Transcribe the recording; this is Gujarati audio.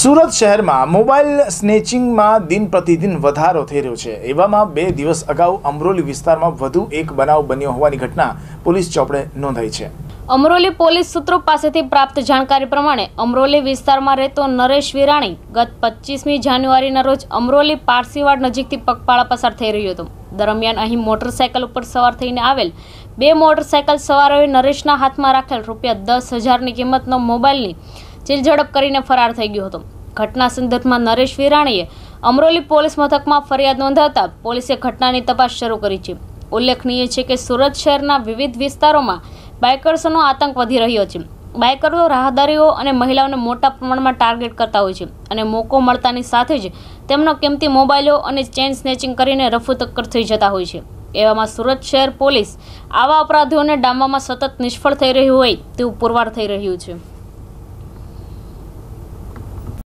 સુરત શહેરમાં મોબાઈલ સ્નેચિંગમાં દિન પ્રતિદિન વધારો થઈ રહ્યો છે એવામાં બે દિવસ અગાઉ અમરોલી વિસ્તારમાં વધુ એક બનાવ બન્યો હોવાની ઘટના પોલીસ ચોપડે નોંધાઈ છે અમરોલી પોલીસ સૂત્રો પાસેથી પ્રાપ્ત જાણકારી પ્રમાણે અમરોલી વિસ્તારમાં રહેતો નરેશ વિરાણી ગત પચીસમી જાન્યુઆરીના રોજ અમરોલી પારસીવાડ નજીકથી પગપાળા પસાર થઈ રહ્યો હતો દરમિયાન અહીં મોટરસાયકલ ઉપર સવાર થઈને આવેલ બે મોટરસાયકલ સવારોએ નરેશના હાથમાં રાખેલ રૂપિયા દસ હજારની કિંમતનો મોબાઈલની જે કરીને ફરાર થઈ ગયો હતો ઘટના સંદર્ભમાં નરેશ વિરાણીએ અમરોલી પોલીસ મથકમાં ફરિયાદ નોંધાતા પોલીસે ઘટનાની તપાસ શરૂ કરી છે ઉલ્લેખનીય છે કે સુરત શહેરના વિવિધ વિસ્તારોમાં બાઇકર્સનો આતંક વધી રહ્યો છે બાઇકરો રાહદારીઓ અને મહિલાઓને મોટા પ્રમાણમાં ટાર્ગેટ કરતા હોય છે અને મોકો મળતાની સાથે જ તેમનો કિંમતી મોબાઈલો અને ચેન સ્નેચિંગ કરીને રફુ તક્કર થઈ જતા હોય છે એવામાં સુરત શહેર પોલીસ આવા અપરાધીઓને ડામવામાં સતત નિષ્ફળ થઈ રહ્યું હોય તેવું પુરવાર થઈ રહ્યું છે